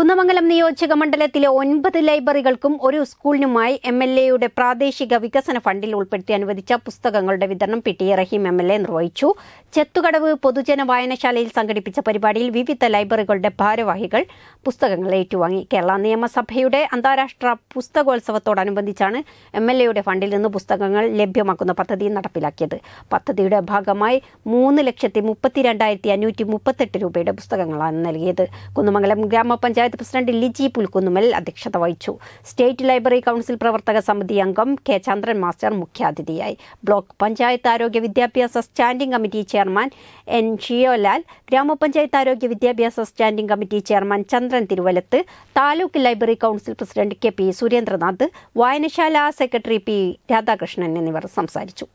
കുന്നമംഗലം നിയോജക മണ്ഡലത്തിലെ ഒൻപത് ലൈബ്രറികൾക്കും ഒരു സ്കൂളിനുമായി എം എൽ എയുടെ പ്രാദേശിക വികസന ഫണ്ടിൽ ഉൾപ്പെടുത്തി അനുവദിച്ച പുസ്തകങ്ങളുടെ വിതരണം P T Rahim M L A നിർവഹിച്ചു ചെത്തുകടവ് പൊതുജന വായനശാലയിൽ സംഘടിപ്പിച്ച പരിപാടിയിൽ വിവിധ ലൈബ്രറികളുടെ ഭാരവാഹികൾ പുസ്തകങ്ങൾ ഏറ്റുവാങ്ങി കേരള നിയമസഭയുടെ അന്താരാഷ്ട്ര പുസ്തകോത്സവത്തോടനുബന്ധിച്ചാണ് എം എൽ എയുടെ ഫണ്ടിൽ നിന്ന് പുസ്തകങ്ങൾ ലഭ്യമാക്കുന്ന പദ്ധതി നടപ്പിലാക്കിയത് പദ്ധതിയുടെ ഭാഗമായി മൂന്ന് ലക്ഷത്തി മുപ്പത്തിരണ്ടായിരത്തി അഞ്ഞൂറ്റി മുപ്പത്തെട്ട് രൂപയുടെ പുസ്തകങ്ങളാണ് നൽകിയത് കുന്നമംഗലം ഗ്രാമപഞ്ചായത്ത് പഞ്ചായത്ത് പ്രസിഡന്റ് ലിജി പുൽക്കുന്നുമൽ അധ്യക്ഷത വഹിച്ചു സ്റ്റേറ്റ് ലൈബ്രറി കൗൺസിൽ പ്രവർത്തക സമിതി അംഗം കെ ചന്ദ്രൻ മാസ്റ്റർ മുഖ്യാതിഥിയായി ബ്ലോക്ക് പഞ്ചായത്ത് ആരോഗ്യ വിദ്യാഭ്യാസ standing committee chairman N Shiyolal ഗ്രാമപഞ്ചായത്ത് ആരോഗ്യ വിദ്യാഭ്യാസ standing committee chairman Chandran Thiruvalath taluk library council president K P Surendranath വായനശാല സെക്രട്ടറി പി രാധാകൃഷ്ണൻ എന്നിവർ സംസാരിച്ചു